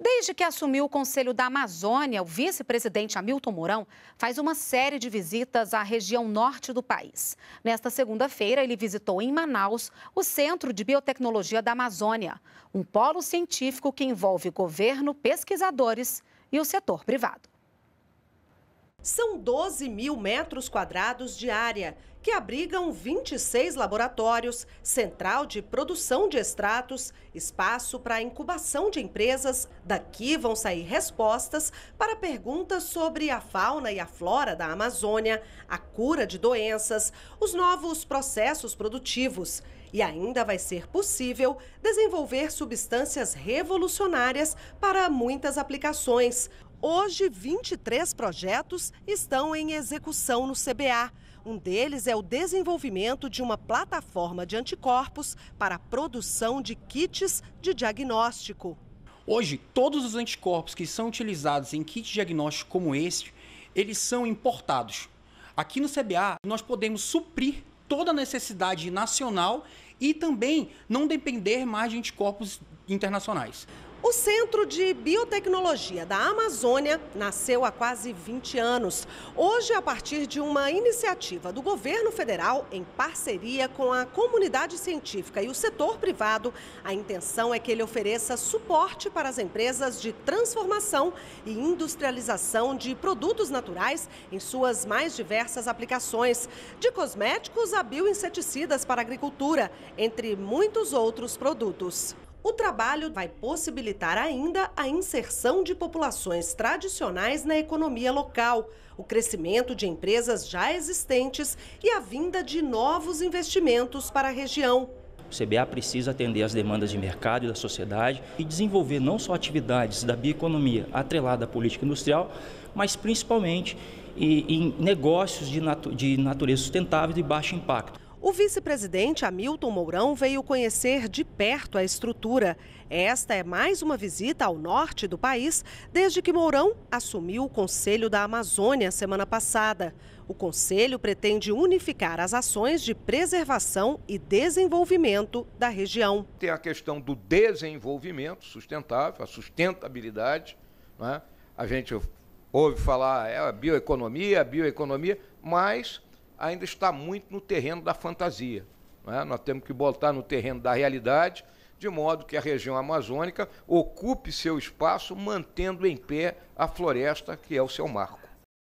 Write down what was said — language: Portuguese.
Desde que assumiu o Conselho da Amazônia, o vice-presidente Hamilton Mourão faz uma série de visitas à região norte do país. Nesta segunda-feira, ele visitou em Manaus o Centro de Biotecnologia da Amazônia, um polo científico que envolve governo, pesquisadores e o setor privado. São 12 mil metros quadrados de área, que abrigam 26 laboratórios, central de produção de extratos, espaço para incubação de empresas. Daqui vão sair respostas para perguntas sobre a fauna e a flora da Amazônia, a cura de doenças, os novos processos produtivos. E ainda vai ser possível desenvolver substâncias revolucionárias para muitas aplicações. Hoje, 23 projetos estão em execução no CBA. Um deles é o desenvolvimento de uma plataforma de anticorpos para a produção de kits de diagnóstico. Hoje, todos os anticorpos que são utilizados em kits diagnóstico como este, eles são importados. Aqui no CBA, nós podemos suprir toda a necessidade nacional e também não depender mais de anticorpos internacionais. O Centro de Biotecnologia da Amazônia nasceu há quase 20 anos. Hoje, a partir de uma iniciativa do governo federal, em parceria com a comunidade científica e o setor privado, a intenção é que ele ofereça suporte para as empresas de transformação e industrialização de produtos naturais em suas mais diversas aplicações, de cosméticos a bioinseticidas para a agricultura, entre muitos outros produtos. O trabalho vai possibilitar ainda a inserção de populações tradicionais na economia local, o crescimento de empresas já existentes e a vinda de novos investimentos para a região. O CBA precisa atender às demandas de mercado e da sociedade e desenvolver não só atividades da bioeconomia atrelada à política industrial, mas principalmente em negócios de natureza sustentável e de baixo impacto. O vice-presidente Hamilton Mourão veio conhecer de perto a estrutura. Esta é mais uma visita ao norte do país desde que Mourão assumiu o Conselho da Amazônia semana passada. O Conselho pretende unificar as ações de preservação e desenvolvimento da região. Tem a questão do desenvolvimento sustentável, a sustentabilidade. Né? A gente ouve falar é a bioeconomia, a bioeconomia, mas ainda está muito no terreno da fantasia. Né? Nós temos que botar no terreno da realidade, de modo que a região amazônica ocupe seu espaço, mantendo em pé a floresta, que é o seu marco.